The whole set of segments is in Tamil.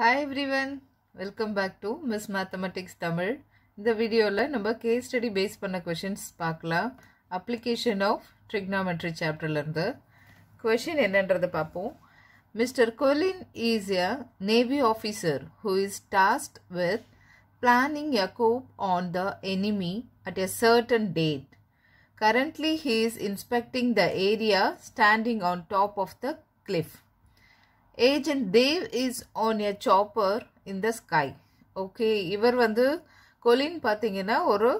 Hi everyone, welcome back to Miss Mathematics Tamil. In the video, we number case study based questions. Paakla, application of trigonometry chapter. Larnda. Question in under the papu. Mr. Colin is a Navy officer who is tasked with planning a coup on the enemy at a certain date. Currently, he is inspecting the area standing on top of the cliff. Agent Dev is on a chopper in the sky okay இவர் வந்து கொலின் பார்த்தீங்கன்னா ஒரு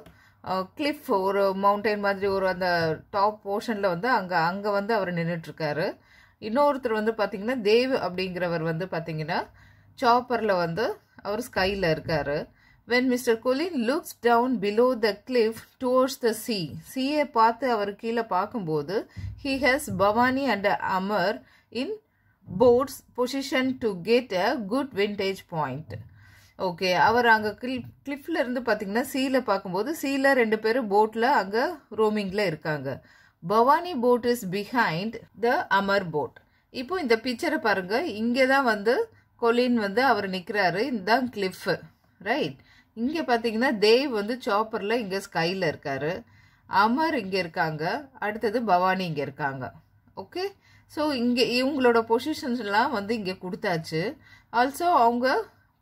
கிளிஃப் ஒரு மவுண்டைன் மாதிரி ஒரு அந்த டாப் போர்ஷனில் வந்து அங்கே அங்கே வந்து அவர் நின்றுட்டுருக்காரு இன்னொருத்தர் வந்து பார்த்தீங்கன்னா தேவ் அப்படிங்கிறவர் வந்து பார்த்திங்கன்னா சாப்பரில் வந்து அவர் ஸ்கையில் இருக்கார் when mister Colin looks down below the cliff towards the sea சீயை பார்த்து அவர் கீழே பார்க்கும்போது he has Bhavani and Amar in boats position to get a good vantage point okay அவர் அங்கே கிளி கிளிஃப்ல இருந்து பார்த்தீங்கன்னா சீல பார்க்கும்போது சீல ரெண்டு பேரும் போட்டில் அங்கே ரோமிங்கில் இருக்காங்க Bhavani boat is behind the Amar boat இப்போ இந்த பிக்சரை பாருங்கள் இங்கே தான் வந்து கொலின் வந்து அவர் நிற்கிறாரு இதுதான் கிளிஃப் ரைட் இங்கே பார்த்தீங்கன்னா தேவ் வந்து சாப்பரில் இங்கே ஸ்கையில் இருக்காரு அமர் இங்கே இருக்காங்க அடுத்தது பவானி இங்கே இருக்காங்க ஓகே ஸோ இங்கே இவங்களோட பொசிஷன்ஸ்லாம் வந்து இங்கே கொடுத்தாச்சு ஆல்சோ அவங்க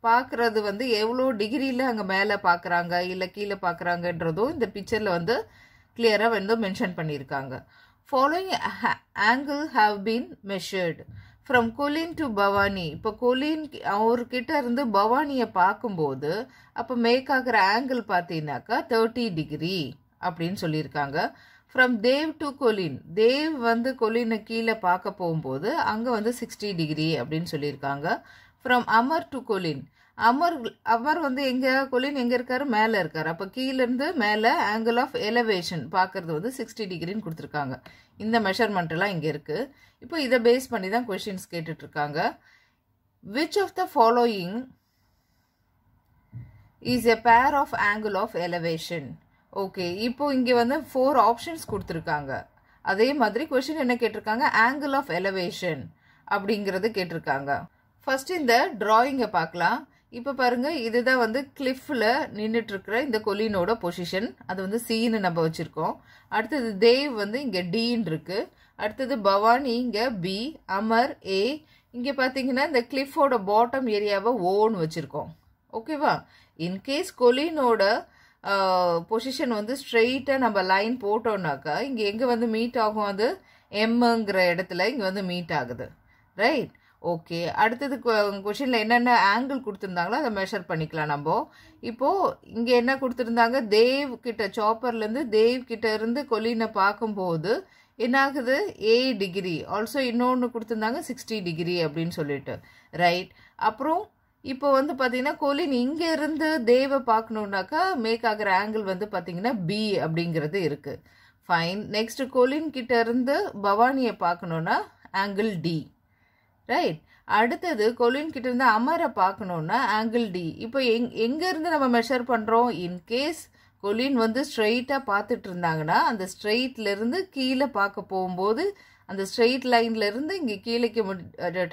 பார்க்குறது வந்து எவ்வளோ டிகிரியில் அங்கே மேலே பார்க்குறாங்க இல்லை கீழே பார்க்குறாங்கன்றதும் இந்த பிக்சரில் வந்து கிளியராக வந்து மென்ஷன் பண்ணியிருக்காங்க following angle have been measured from Colin to Bhavani இப்போ கொலின் அவர்கிட்ட இருந்து பவானியை பார்க்கும்போது அப்போ மேக் ஆகிற ஆங்கிள் பார்த்தீங்கன்னாக்கா தேர்ட்டி டிகிரி அப்படின்னு சொல்லியிருக்காங்க from Dev to Colin Dev வந்து கொலினை கீழே பார்க்க போகும்போது அங்கே வந்து சிக்ஸ்டி டிகிரி அப்படின்னு சொல்லியிருக்காங்க from Amar to Colin Amar Amar வந்து எங்கே கொலின் எங்கே இருக்கார் மேலே இருக்கார் அப்போ கீழேருந்து மேலே ஆங்கிள் ஆஃப் எலவேஷன் பார்க்குறது வந்து சிக்ஸ்டி டிகிரின்னு கொடுத்துருக்காங்க இந்த மெஷர்மெண்ட்டெல்லாம் இங்கே இருக்குது இப்போ இதை பேஸ் பண்ணி தான் கொஷின்ஸ் கேட்டுட்ருக்காங்க which of the following is a pair of angle of elevation okay இப்போ இங்கே வந்து ஃபோர் ஆப்ஷன்ஸ் கொடுத்துருக்காங்க அதே மாதிரி கொஷின் என்ன கேட்டிருக்காங்க ஆங்கிள் ஆஃப் எலவேஷன் அப்படிங்கிறது கேட்டிருக்காங்க ஃபர்ஸ்ட் இந்த ட்ராயிங்கை பார்க்கலாம் இப்போ பாருங்க இதுதான் வந்து கிளிஃபில் நின்றுட்டுருக்கிற இந்த கொலினோட பொசிஷன் அது வந்து சீன்னு நம்ம வச்சுருக்கோம் அடுத்தது தேவ் வந்து இங்கே டீன்னு இருக்கு அடுத்தது பவானி இங்கே பி அமர் ஏ இங்கே பார்த்தீங்கன்னா இந்த கிளிஃபோட பாட்டம் ஏரியாவை ஓன்னு வச்சுருக்கோம் ஓகேவா இன்கேஸ் கொலினோட பொசிஷன் வந்து ஸ்ட்ரெயிட்டாக நம்ம லைன் போட்டோம்னாக்கா இங்கே எங்கே வந்து மீட் ஆகும் அது எம்முங்கிற இடத்துல இங்கே வந்து மீட் ஆகுது ரைட் ஓகே அடுத்தது கொஷினில் என்னென்ன ஆங்கிள் கொடுத்துருந்தாங்களோ அதை மெஷர் பண்ணிக்கலாம் நம்ம இப்போது இங்கே என்ன கொடுத்துருந்தாங்க தேவ் கிட்ட சாப்பர்லேருந்து தேவ் கிட்ட இருந்து கொலினை பார்க்கும்போது என்னாகுது ஏ டிகிரி ஆல்சோ இன்னொன்று கொடுத்துருந்தாங்க சிக்ஸ்டி டிகிரி அப்படின்னு சொல்லிட்டு ரைட் அப்புறம் இப்போ வந்து பார்த்தீங்கன்னா கோலின் இங்கே இருந்து தேவை பார்க்கணுன்னாக்கா மேக் ஆகிற ஆங்கிள் வந்து பார்த்தீங்கன்னா பி அப்படிங்கிறது இருக்குது ஃபைன் நெக்ஸ்ட் கோலின் கிட்ட இருந்து பவானியை பார்க்கணுன்னா ஆங்கிள் டி ரைட் அடுத்தது கொலின் கிட்ட இருந்து அமரை பார்க்கணுன்னா ஆங்கிள் டி இப்போ எங் எங்கேருந்து நம்ம மெஷர் பண்ணுறோம் இன்கேஸ் கொலின் வந்து ஸ்ட்ரெயிட்டாக பார்த்துட்டு இருந்தாங்கன்னா அந்த ஸ்ட்ரெயிட்லேருந்து கீழே பார்க்க போகும்போது அந்த ஸ்ட்ரெயிட் லைன்லேருந்து இங்கே கீழேக்கு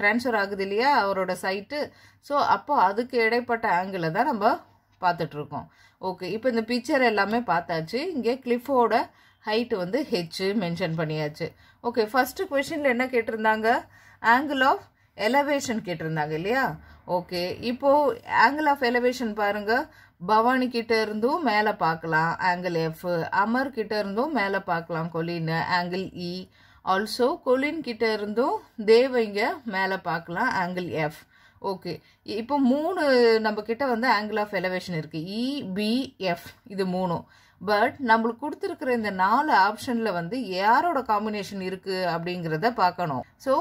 ட்ரான்ஸ்ஃபர் ஆகுது இல்லையா அவரோட சைட்டு ஸோ அப்போ அதுக்கு இடைப்பட்ட ஆங்கிளை தான் நம்ம பார்த்துட்ருக்கோம் ஓகே இப்போ இந்த பிக்சர் எல்லாமே பார்த்தாச்சு இங்கே கிளிஃபோட ஹைட்டு வந்து ஹெச்சு மென்ஷன் பண்ணியாச்சு ஓகே ஃபஸ்ட்டு கொஷினில் என்ன கேட்டிருந்தாங்க ஆங்கிள் ஆஃப் எலவேஷன் கேட்டிருந்தாங்க இல்லையா ஓகே இப்போது ஆங்கிள் ஆஃப் எலவேஷன் பாருங்கள் பவானி கிட்ட இருந்தும் மேலே பார்க்கலாம் ஆங்கிள் எஃப் அமர் கிட்ட இருந்தும் மேலே பார்க்கலாம் கொலின்னு angle E e. Also Colin கிட்ட இருந்தும் தேவைங்க மேலே பார்க்கலாம் ஆங்கிள் எஃப் ஓகே இப்போ மூணு நம்ம கிட்ட வந்து ஆங்கிள் ஆஃப் எலவேஷன் இருக்குது இபிஎஃப் இது மூணும் பட் நம்மளுக்கு கொடுத்துருக்கிற இந்த நாலு ஆப்ஷனில் வந்து யாரோட காம்பினேஷன் இருக்குது அப்படிங்கிறத பார்க்கணும் ஸோ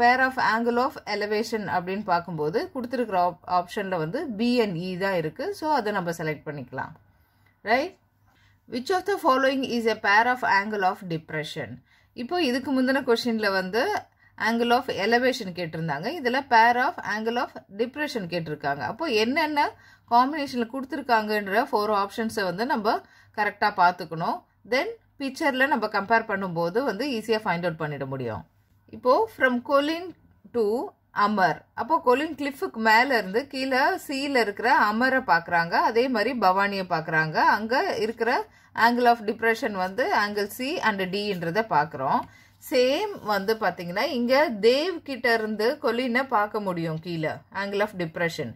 பேர் ஆஃப் ஆங்கிள் ஆஃப் எலவேஷன் அப்படின்னு பார்க்கும்போது கொடுத்துருக்குற ஆப் ஆப்ஷனில் வந்து பிஎன்இ e தான் இருக்குது ஸோ அதை நம்ம செலக்ட் பண்ணிக்கலாம் right which of the following is a pair of angle of depression இப்போ இதுக்கு முந்தின கொஷினில் வந்து ஆங்கிள் ஆஃப் எலவேஷன் கேட்டிருந்தாங்க இதில் பேர் ஆஃப் ஆங்கிள் ஆஃப் டிப்ரெஷன் கேட்டிருக்காங்க அப்போ என்னென்ன காம்பினேஷனில் கொடுத்துருக்காங்கன்ற ஃபோர் ஆப்ஷன்ஸை வந்து நம்ம கரெக்டாக பார்த்துக்கணும் தென் பிக்சரில் நம்ம கம்பேர் பண்ணும்போது வந்து ஈஸியாக ஃபைண்ட் அவுட் பண்ணிட முடியும் இப்போது ஃப்ரம் கொலின் டு அமர் அப்போ கொலின் கிளிஃபுக்கு மேல இருந்து கீழே சீல இருக்கிற அமரை பாக்குறாங்க அதே மாதிரி பவானியை பாக்குறாங்க அங்க இருக்கிற ஆங்கிள் ஆஃப் டிப்ரெஷன் வந்து ஆங்கிள் சி அண்ட் டின்றத பாக்குறோம் சேம் வந்து பாத்தீங்கன்னா இங்கே தேவ் கிட்ட இருந்து கொலினை பார்க்க முடியும் கீழே ஆங்கிள் ஆஃப் டிப்ரெஷன்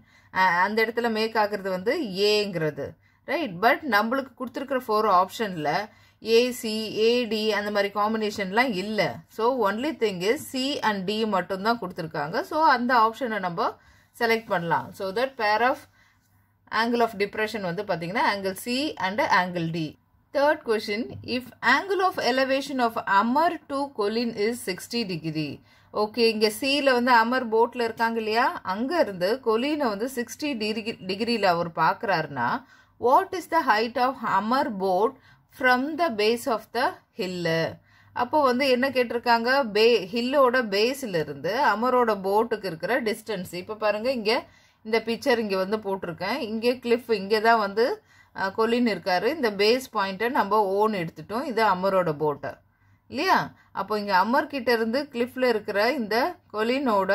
அந்த இடத்துல மேக் ஆகுறது வந்து ஏங்கிறது ரைட் பட் நம்மளுக்கு கொடுத்துருக்குற ஃபோர் ஆப்ஷனில் ஏசி ஏடி அந்த மாதிரி காம்பினேஷன்லாம் இல்லை so only thing is C and D மட்டும்தான் கொடுத்துருக்காங்க ஸோ அந்த ஆப்ஷனை நம்ம செலக்ட் பண்ணலாம் so that pair of angle of depression வந்து பார்த்தீங்கன்னா angle C and angle D third question if angle of elevation of Amar to Colin is sixty degree okay இங்கே சியில் வந்து அமர் போட்டில் இருக்காங்க இல்லையா அங்கே இருந்து கொலினை வந்து சிக்ஸ்டி டிகிரி டிகிரியில் அவர் பார்க்குறாருன்னா what is the height of Amar boat from the base of the hill அப்போ வந்து என்ன கேட்டிருக்காங்க பே ஹில்லோட பேஸிலிருந்து அமரோட போட்டுக்கு இருக்கிற டிஸ்டன்ஸ் இப்போ பாருங்கள் இங்கே இந்த பிக்சர் இங்கே வந்து போட்டிருக்கேன் இங்கே கிளிஃப் இங்கே தான் வந்து கொலின் இருக்காரு இந்த பேஸ் பாயிண்ட்டை நம்ம ஓன் எடுத்துட்டோம் இது அமரோட போட்டை இல்லையா அப்போ இங்கே அமர் கிட்ட இருந்து கிளிஃப்ல இருக்கிற இந்த கொலினோட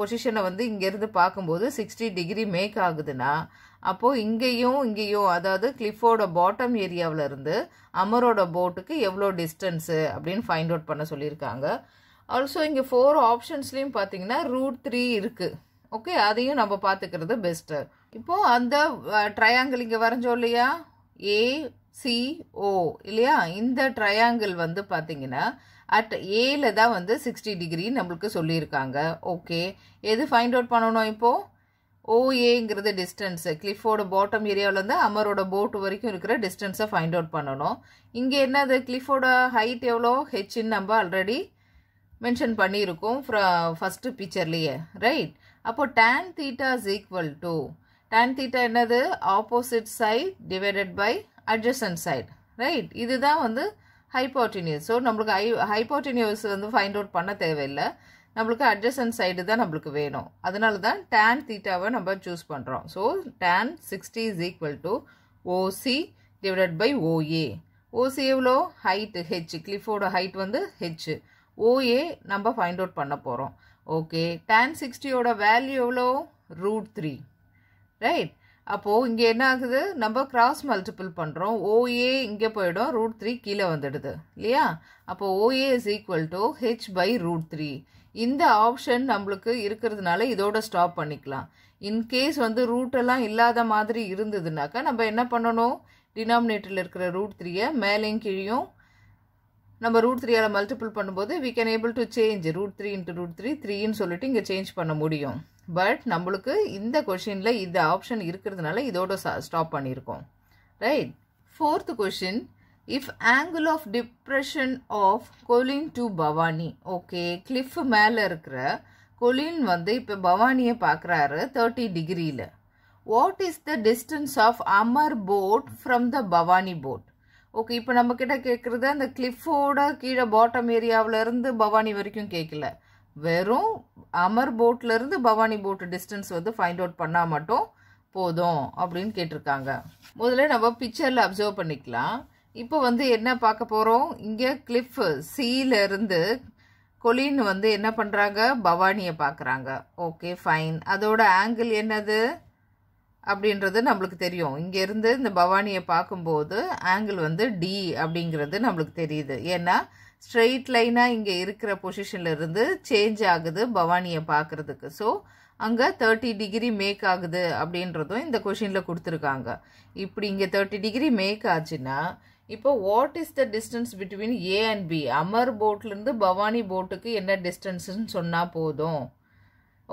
பொசிஷனை வந்து இங்கேருந்து பார்க்கும்போது சிக்ஸ்டி டிகிரி மேக் ஆகுதுன்னா அப்போது இங்கேயும் இங்கேயும் அதாவது கிளிஃபோட பாட்டம் ஏரியாவில் இருந்து அமரோட போட்டுக்கு எவ்வளோ டிஸ்டன்ஸு அப்படின்னு ஃபைண்ட் அவுட் பண்ண சொல்லியிருக்காங்க ஆல்சோ இங்கே ஃபோர் ஆப்ஷன்ஸ்லேயும் பார்த்தீங்கன்னா ரூட் த்ரீ இருக்குது ஓகே அதையும் நம்ம பார்த்துக்கிறது பெஸ்ட்டு இப்போது அந்த ட்ரையாங்கிள் இங்கே வரைஞ்சோம் இல்லையா ஏ சிஓ இல்லையா இந்த ட்ரையாங்கிள் வந்து பார்த்தீங்கன்னா அட் ஏல தான் வந்து சிக்ஸ்டி டிகிரி நம்மளுக்கு சொல்லியிருக்காங்க ஓகே எது ஃபைண்ட் அவுட் பண்ணணும் இப்போது ஓஏங்கிறது டிஸ்டன்ஸு கிளிஃபோட பாட்டம் ஏரியாவிலேருந்து அமரோட போட்டு வரைக்கும் இருக்கிற டிஸ்டன்ஸை ஃபைண்ட் அவுட் பண்ணணும் இங்கே என்னது கிளிஃபோட ஹைட் எவ்வளோ ஹெச்ன்னு நம்ம ஆல்ரெடி மென்ஷன் பண்ணியிருக்கோம் ஃப்ர ஃபஸ்ட்டு பிக்சர்லேயே ரைட் அப்போது tan theta is equal to tan theta என்னது opposite side divided by adjacent side right இதுதான் வந்து ஹைப்போட்டினியூஸ் ஸோ நம்மளுக்கு ஹை ஹைப்போட்டினியூஸ் வந்து ஃபைண்ட் அவுட் பண்ண தேவையில்லை நம்மளுக்கு அட்ஜசன்ட் சைடு தான் நம்மளுக்கு வேணும் அதனால தான் டேன் தீட்டாவை நம்ம சூஸ் பண்ணுறோம் so tan sixty is equal to OC divided by OA OC எவ்வளோ ஹைட்டு ஹெச் கிளிஃபோட ஹைட் வந்து ஹெச் ஓஏ நம்ம ஃபைண்ட் அவுட் பண்ண போகிறோம் ஓகே டேன் சிக்ஸ்டியோட வேல்யூ எவ்வளோ ரூட் த்ரீ ரைட் அப்போது இங்கே என்ன ஆகுது நம்ம கிராஸ் மல்டிபிள் பண்ணுறோம் ஓஏ இங்கே போயிடும் ரூட் த்ரீ கீழே வந்துடுது இல்லையா அப்போது OA is equal to H by root three இந்த ஆப்ஷன் நம்மளுக்கு இருக்கிறதுனால இதோட ஸ்டாப் பண்ணிக்கலாம் இன்கேஸ் வந்து ரூட்டெல்லாம் இல்லாத மாதிரி இருந்ததுனாக்கா நம்ம என்ன பண்ணணும் டினாமினேட்டரில் இருக்கிற ரூட் த்ரீயை மேலேயும் கீழையும் நம்ம ரூட் த்ரீயால் மல்டிபிள் பண்ணும்போது we can able to change root three into root three த்ரீன்னு சொல்லிட்டு இங்கே சேஞ்ச் பண்ண முடியும் பட் நம்மளுக்கு இந்த கொஷினில் இந்த ஆப்ஷன் இருக்கிறதுனால இதோட ஸ்டாப் பண்ணியிருக்கோம் right fourth question if angle of depression of Colin to Bhavani okay cliff மேலே இருக்கிற கொலின் வந்து இப்போ பவானியை பார்க்குறாரு தேர்ட்டி டிகிரியில் what is the distance of Amar boat from the Bhavani boat okay இப்போ நம்மக்கிட்ட கேட்குறது அந்த கிளிஃபோட கீழே பாட்டம் ஏரியாவிலேருந்து பவானி வரைக்கும் கேட்கல வெறும் அமர் போட்லேருந்து பவானி போட் டிஸ்டன்ஸ் வந்து ஃபைண்ட் அவுட் பண்ணால் மட்டும் போதும் அப்படின்னு கேட்டிருக்காங்க முதல்ல நம்ம பிக்சரில் அப்சர்வ் பண்ணிக்கலாம் இப்போ வந்து என்ன பார்க்க போகிறோம் இங்கே கிளிஃப் சியிலிருந்து கொலின் வந்து என்ன பண்ணுறாங்க பவானியை பார்க்குறாங்க ஓகே ஃபைன் அதோட ஆங்கிள் என்னது அப்படின்றது நம்மளுக்கு தெரியும் இங்கேருந்து இந்த பவானியை பார்க்கும்போது ஆங்கிள் வந்து டி அப்படிங்கிறது நம்மளுக்கு தெரியுது ஏன்னா ஸ்ட்ரெயிட் லைனாக இங்கே இருக்கிற பொசிஷனில் இருந்து சேஞ்ச் ஆகுது பவானியை பார்க்குறதுக்கு ஸோ அங்கே தேர்ட்டி டிகிரி மேக் ஆகுது அப்படின்றதும் இந்த கொஷினில் கொடுத்துருக்காங்க இப்படி இங்கே தேர்ட்டி டிகிரி மேக் ஆச்சுன்னா இப்போ what is the distance between A and B Amar போட்லேருந்து பவானி போட்டுக்கு என்ன டிஸ்டன்ஸுன்னு சொன்னால் போதும்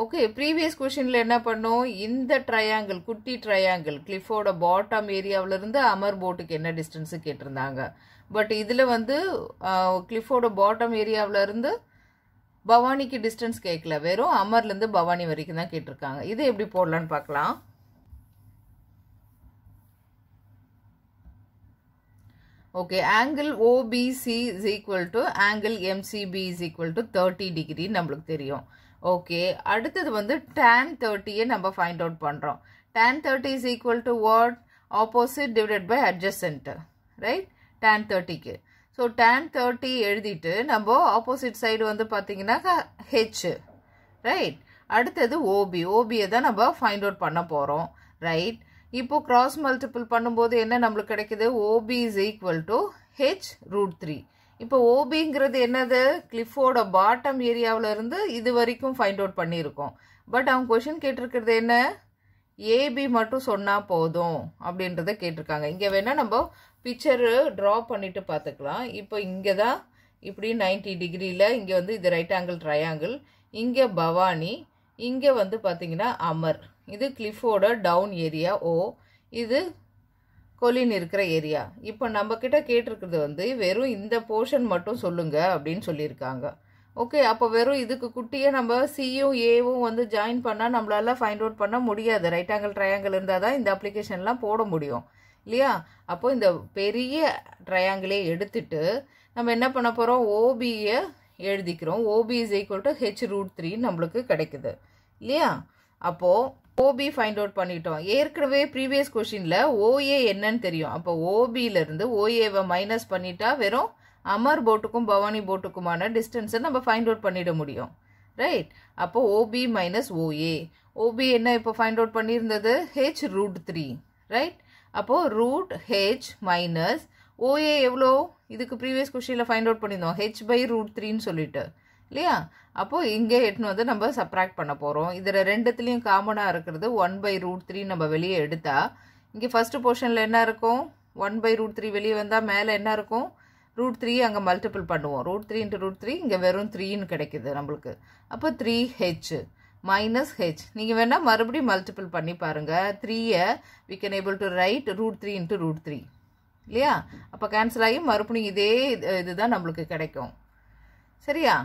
ஓகே ப்ரீவியஸ் கொஷினில் என்ன பண்ணோம் இந்த ட்ரையாங்கிள் குட்டி ட்ரையாங்கிள் கிளிஃபோட பாட்டம் ஏரியாவிலேருந்து அமர் போட்டுக்கு என்ன டிஸ்டன்ஸு கேட்டிருந்தாங்க பட் இதில் வந்து கிளிஃபோட பாட்டம் ஏரியாவிலேருந்து பவானிக்கு டிஸ்டன்ஸ் கேட்கல வெறும் அமர்லேருந்து பவானி வரைக்கும் தான் கேட்டிருக்காங்க இது எப்படி போடலான்னு பார்க்கலாம் okay angle OBC is equal to angle MCB is equal to thirty degree நம்மளுக்கு தெரியும் ஓகே அடுத்தது வந்து டேன் தேர்ட்டியை நம்ம ஃபைண்ட் அவுட் பண்ணுறோம் tan thirty is equal to what opposite divided by adjacent right tan தேர்ட்டிக்கு ஸோ டேன் தேர்ட்டி எழுதிட்டு நம்ம ஆப்போசிட் சைடு வந்து பார்த்தீங்கன்னாக்கா ஹெச் ரைட் அடுத்தது ஓபி ஓபியை தான் நம்ம ஃபைண்ட் அவுட் பண்ண போகிறோம் ரைட் இப்போ கிராஸ் மல்டிபிள் பண்ணும்போது என்ன நம்மளுக்கு கிடைக்குது OB is equal to H root three இப்போ ஓபிங்கிறது என்னது Clifford பாட்டம் ஏரியாவில் இருந்து இது வரைக்கும் ஃபைண்ட் அவுட் பண்ணியிருக்கோம் பட் அவங்க கொஷின் கேட்டிருக்கிறது என்ன ஏபி மட்டும் சொன்னால் போதும் அப்படின்றத கேட்டிருக்காங்க இங்கே வேணால் நம்ம பிக்சரு draw பண்ணிவிட்டு பார்த்துக்கலாம் இப்போ இங்கே தான் இப்படி நைன்டி டிகிரியில் இங்கே வந்து இது right angle ட்ரையாங்கிள் இங்கே பவானி இங்கே வந்து பார்த்திங்கன்னா அமர் இது கிளிஃபோட டவுன் ஏரியா ஓ இது கொலின் இருக்கிற ஏரியா இப்போ நம்மக்கிட்ட கேட்டிருக்கிறது வந்து வெறும் இந்த போர்ஷன் மட்டும் சொல்லுங்கள் அப்படின்னு சொல்லியிருக்காங்க ஓகே அப்போ வெறும் இதுக்கு குட்டியே நம்ம சியும் ஏவும் வந்து ஜாயின் பண்ணால் நம்மளால் ஃபைண்ட் அவுட் பண்ண முடியாது ரைட் ஆங்கிள் ட்ரையாங்கிள் இருந்தால் தான் இந்த அப்ளிகேஷன்லாம் போட முடியும் இல்லையா அப்போ இந்த பெரிய ட்ரையாங்கிளே எடுத்துட்டு நம்ம என்ன பண்ண போகிறோம் ஓபியை எழுதிக்கிறோம் OB is equal to H root three நம்மளுக்கு கிடைக்குது இல்லையா அப்போது ஓபி ஃபைண்ட் அவுட் பண்ணிட்டோம் ஏற்கனவே ப்ரீவியஸ் கொஷினில் ஓஏ என்னன் தெரியும் அப்போ ஓபியிலேருந்து ஓஏவை மைனஸ் பண்ணிட்டா வெறும் அமர் போட்டுக்கும் பவானி போட்டுக்குமான டிஸ்டன்ஸை நம்ம ஃபைண்ட் அவுட் பண்ணிட முடியும் ரைட் அப்போ ஓபி மைனஸ் ஓஏ ஓபி என்ன இப்போ find அவுட் பண்ணியிருந்தது ஹெச் ரூட் த்ரீ ரைட் அப்போது ரூட் ஹெச் மைனஸ் ஓஏ எவ்வளோ இதுக்கு ப்ரீவியஸ் questionல find அவுட் பண்ணியிருந்தோம் ஹெச் பை ரூட் 3 சொல்லிட்டு இல்லையா அப்போது இங்கே எட்டுன்னு வந்து நம்ம சப்ராக்ட் பண்ண போகிறோம் இதில் ரெண்டுத்துலேயும் காமனாக இருக்கிறது ஒன் பை ரூட் த்ரீ நம்ம வெளியே எடுத்தால் இங்கே ஃபஸ்ட்டு போர்ஷனில் என்ன இருக்கும் ஒன் பை ரூட் த்ரீ வெளியே வந்தால் மேலே என்ன இருக்கும் ரூட் த்ரீ அங்கே மல்டிபிள் பண்ணுவோம் root three into root three இங்கே வெறும் த்ரீன்னு கிடைக்கிது நம்மளுக்கு அப்போ த்ரீ ஹெச் மைனஸ் ஹெச் நீங்கள் வேணால் மறுபடியும் மல்டிபிள் பண்ணி பாருங்கள் த்ரீயை we can able to write root three into root three இல்லையா அப்போ கேன்சல் ஆகி மறுபடியும் இதே இதுதான் நம்மளுக்கு கிடைக்கும் சரியா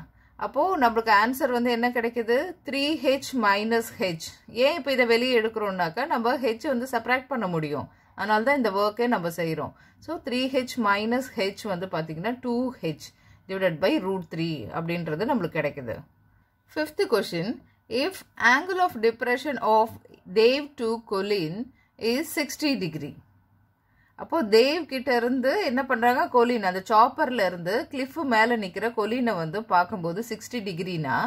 அப்போது நம்மளுக்கு ஆன்சர் வந்து என்ன கிடைக்கிது த்ரீ ஹெச் மைனஸ் ஹெச் ஏன் இப்போ இதை வெளியே எடுக்கிறோம்னாக்கா நம்ம ஹெச் வந்து செப்ராக்ட் பண்ண முடியும் அதனால தான் இந்த ஒர்க்கே நம்ம செய்கிறோம் so three H minus H வந்து பார்த்திங்கன்னா two H divided by root three அப்படின்றது நம்மளுக்கு கிடைக்குது fifth question if angle of depression of Dev to Colin is sixty degree அப்போது தேவ் கிட்ட இருந்து என்ன பண்ணுறாங்க கொலின் அந்த சாப்பர்ல இருந்து கிளிஃப் மேலே நிற்கிற கொலினை வந்து பார்க்கும்போது சிக்ஸ்டி டிகிரினா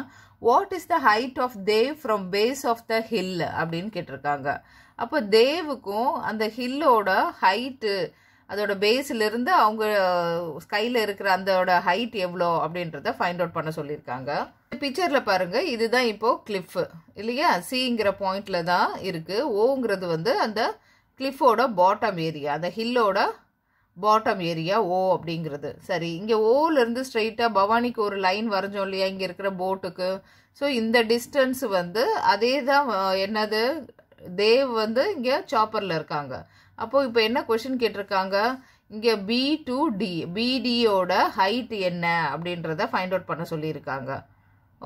what is the height of Dev from base of the hill அப்படின்னு கேட்டிருக்காங்க அப்போ தேவுக்கும் அந்த ஹில்லோட ஹைட்டு அதோட இருந்து அவங்க ஸ்கையில் இருக்கிற அந்தோட ஹைட் எவ்வளோ அப்படின்றத ஃபைண்ட் அவுட் பண்ண சொல்லியிருக்காங்க பிக்சரில் பாருங்கள் இதுதான் இப்போது கிளிஃப் இல்லையா சிங்கிற பாயிண்ட்ல தான் இருக்குது ஓங்கிறது வந்து அந்த கிளிஃபோட பாட்டம் ஏரியா அந்த ஹில்லோட பாட்டம் ஏரியா ஓ அப்படிங்கிறது சரி இங்கே ஓலேருந்து ஸ்ட்ரெயிட்டாக பவானிக்கு ஒரு லைன் வரைஞ்சோம் இல்லையா இங்கே இருக்கிற போட்டுக்கு ஸோ இந்த டிஸ்டன்ஸ் வந்து அதே தான் என்னது தேவ் வந்து இங்கே சாப்பரில் இருக்காங்க அப்போது இப்போ என்ன கொஷின் கேட்டிருக்காங்க இங்கே பி டு டி பிடியோட ஹைட் என்ன அப்படின்றத ஃபைண்ட் அவுட் பண்ண சொல்லியிருக்காங்க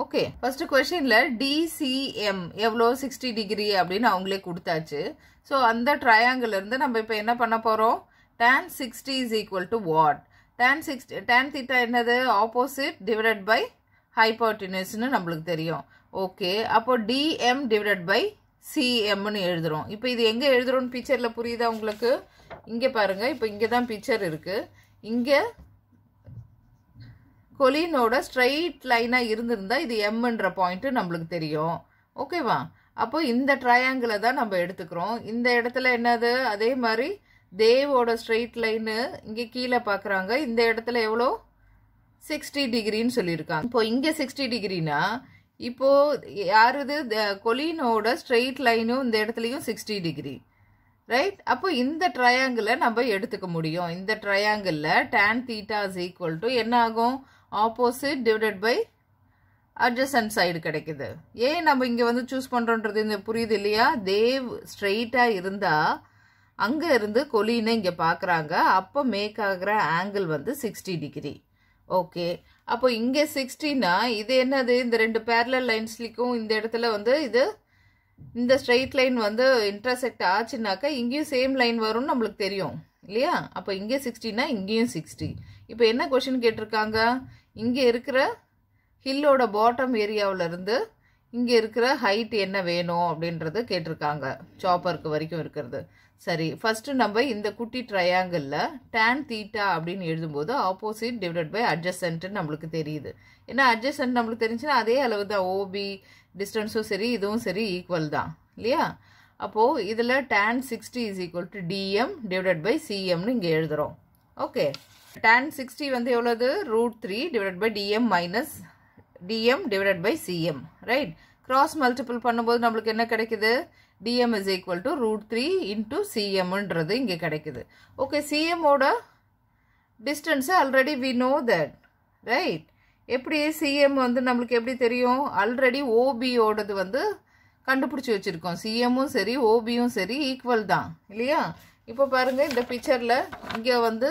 ஓகே ஃபர்ஸ்ட் கொஸ்டின்ல டிசிஎம் எவ்வளோ சிக்ஸ்டி டிகிரி அப்படின்னு அவங்களே கொடுத்தாச்சு ஸோ அந்த ட்ரையாங்கிள் நம்ம இப்போ என்ன பண்ண போகிறோம் tan sixty is equal to what tan sixty tan theta என்னது ஆப்போசிட் டிவைடட் பை ஹைப்போட்டினஸ்னு நம்மளுக்கு தெரியும் ஓகே அப்போ டிஎம் டிவைடட் பை சிஎம்னு எழுதுகிறோம் இப்போ இது எங்கே எழுதுகிறோம்னு பிக்சரில் புரியுதா உங்களுக்கு இங்கே பாருங்கள் இப்போ இங்கே தான் பிக்சர் இருக்குது இங்கே கொலினோட ஸ்ட்ரைட் லைனாக இருந்திருந்தால் இது எம்ன்ற பாயிண்ட்டு நம்மளுக்கு தெரியும் ஓகேவா அப்போ இந்த ட்ரையாங்கிளை தான் நம்ம எடுத்துக்கிறோம் இந்த இடத்துல என்னது அதே மாதிரி தேவோட ஸ்ட்ரெயிட் லைனு இங்கே கீழே பார்க்குறாங்க இந்த இடத்துல எவ்வளோ சிக்ஸ்டி டிகிரின்னு சொல்லியிருக்காங்க இப்போ இங்கே சிக்ஸ்டி டிகிரினா இப்போது யார் இது கொலினோட ஸ்ட்ரெயிட் லைனும் இந்த இடத்துலையும் சிக்ஸ்டி டிகிரி ரைட் அப்போ இந்த ட்ரையாங்கிளை நம்ம எடுத்துக்க முடியும் இந்த ட்ரையாங்கிளில் டேன் தீட்டா ஈக்குவல் டு என்ன ஆகும் opposite divided by adjacent side கடைக்கிது ஏன் நம்ம இங்கே வந்து சூஸ் பண்ணுறோன்றது இந்த புரியுது இல்லையா தேவ் ஸ்ட்ரெயிட்டாக இருந்தால் அங்கே இருந்து கொலினை இங்கே பார்க்குறாங்க அப்போ மேக் ஆகிற ஆங்கிள் வந்து சிக்ஸ்டி டிகிரி ஓகே அப்போ இங்கே நா இது என்னது இந்த ரெண்டு lines லைன்ஸ்லிக்கும் இந்த இடத்துல வந்து இது இந்த ஸ்ட்ரெயிட் லைன் வந்து intersect ஆச்சுனாக்கா இங்கேயும் சேம் லைன் வரும்னு நம்மளுக்கு தெரியும் இல்லையா அப்போ இங்கே சிக்ஸ்டின்னா இங்கேயும் சிக்ஸ்டி இப்போ என்ன கொஷின் கேட்டிருக்காங்க இங்கே இருக்கிற ஹில்லோட பாட்டம் ஏரியாவிலேருந்து இங்கே இருக்கிற ஹைட் என்ன வேணும் அப்படின்றது கேட்டிருக்காங்க சாப்பருக்கு வரைக்கும் இருக்கிறது சரி ஃபஸ்ட்டு நம்ம இந்த குட்டி ட்ரையாங்கிளில் டேன் தீட்டா அப்படின்னு எழுதும்போது ஆப்போசிட் டிவைடட் பை அட்ஜஸ்டன்ட்னு நம்மளுக்கு தெரியுது ஏன்னா அட்ஜஸ்டன்ட் நம்மளுக்கு தெரிஞ்சுன்னா அதே அளவு தான் ஓபி டிஸ்டன்ஸும் சரி இதுவும் சரி ஈக்குவல் தான் இல்லையா அப்போது இதில் tan sixty is equal to DM divided by சிஎம்னு இங்கே எழுதுகிறோம் ஓகே டேன் சிக்ஸ்டி வந்து எவ்வளோது root three divided by DM minus DM divided by CM right cross multiple பண்ணும்போது நம்மளுக்கு என்ன கிடைக்குது DM is equal to root three into சிஎம்ன்றது இங்கே கிடைக்குது ஓகே சிஎம்மோட distance already we know that right எப்படி சிஎம் வந்து நம்மளுக்கு எப்படி தெரியும் ஆல்ரெடி ஓபியோடது வந்து கண்டுபிடிச்சி வச்சுருக்கோம் சிஎம்மும் சரி ஓபியும் சரி ஈக்குவல் தான் இல்லையா இப்போ பாருங்கள் இந்த பிக்சரில் இங்கே வந்து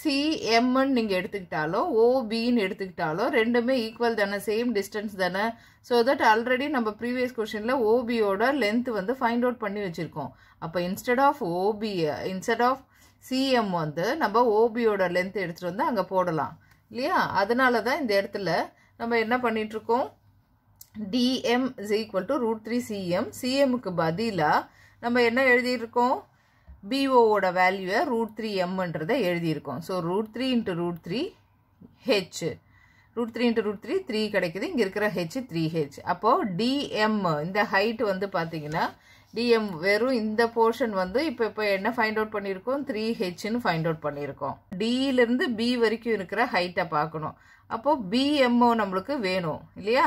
சிஎம்முன்னு நீங்கள் எடுத்துக்கிட்டாலோ ஓபின்னு எடுத்துக்கிட்டாலோ ரெண்டுமே ஈக்குவல் தானே சேம் டிஸ்டன்ஸ் தானே ஸோ தட் ஆல்ரெடி நம்ம ப்ரீவியஸ் கொஷனில் ஓபியோட லென்த் வந்து ஃபைண்ட் அவுட் பண்ணி வச்சுருக்கோம் அப்போ instead of OB instead of CM வந்து நம்ம ஓபியோட லென்த் எடுத்துகிட்டு வந்து அங்கே போடலாம் இல்லையா அதனால தான் இந்த இடத்துல நம்ம என்ன பண்ணிகிட்ருக்கோம் dm is equal to root 3 cm cmக்கு பதிலா நம்ம என்ன எழுதியிருக்கோம் BO ஓட வேல்யூவை root 3 mன்றதை எழுதியிருக்கோம் so root 3 into root 3 h root 3 into root 3 3 கிடைக்குது இங்கே இருக்கிற h 3h அப்போது dm இந்த height வந்து பார்த்தீங்கன்னா டிஎம் வெறும் இந்த போர்ஷன் வந்து இப்போ இப்போ என்ன ஃபைண்ட் அவுட் பண்ணியிருக்கோம் த்ரீ ஹெச்னு ஃபைண்ட் அவுட் பண்ணியிருக்கோம் டியிலிருந்து பி வரைக்கும் இருக்கிற ஹைட்டை பார்க்கணும் அப்போது பிஎம்ஓ நம்மளுக்கு வேணும் இல்லையா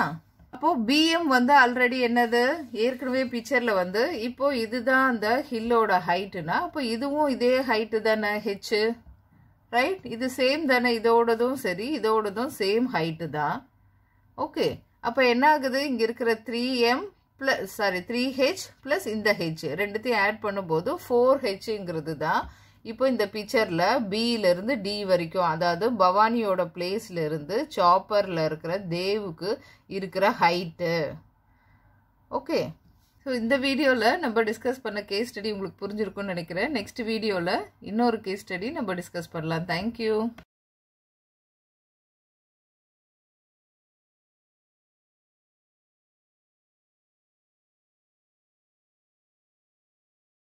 அப்போ பிஎம் வந்து ஆல்ரெடி என்னது ஏற்கனவே பிக்சர்ல வந்து இப்போ இதுதான் அந்த ஹில்லோட ஹைட்டுனா அப்போ இதுவும் இதே ஹைட்டு தானே ஹெச்சு ரைட் இது சேம் தானே இதோடதும் சரி இதோடதும் சேம் ஹைட்டு தான் ஓகே அப்போ என்ன ஆகுது இங்கே இருக்கிற three M plus sorry three H plus இந்த ஹெச் ரெண்டுத்தையும் ஆட் பண்ணும்போது ஃபோர் ஹெச்ங்கிறது தான் இப்போ இந்த பிக்சரில் பியிலிருந்து டி வரைக்கும் அதாவது பவானியோட இருந்து சாப்பரில் இருக்கிற தேவுக்கு இருக்கிற ஹைட்டு ஓகே ஸோ இந்த வீடியோவில் நம்ம டிஸ்கஸ் பண்ண கேஸ் ஸ்டடி உங்களுக்கு புரிஞ்சிருக்கும்னு நினைக்கிறேன் நெக்ஸ்ட் வீடியோவில் இன்னொரு கேஸ் ஸ்டடி நம்ம டிஸ்கஸ் பண்ணலாம் தேங்க்யூ